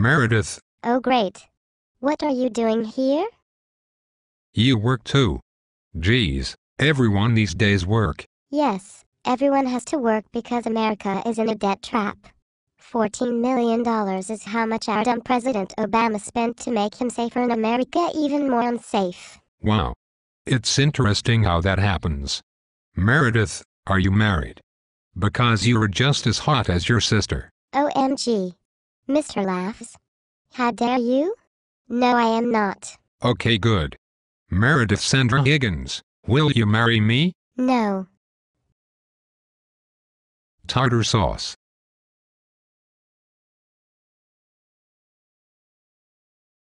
Meredith. Oh great. What are you doing here? You work too. Geez, everyone these days work. Yes, everyone has to work because America is in a debt trap. $14 million is how much our dumb President Obama spent to make him safer and America even more unsafe. Wow. It's interesting how that happens. Meredith, are you married? Because you're just as hot as your sister. OMG. Mr. Laughs. How dare you? No, I am not. Okay, good. Meredith Sandra Higgins, will you marry me? No. Tartar sauce.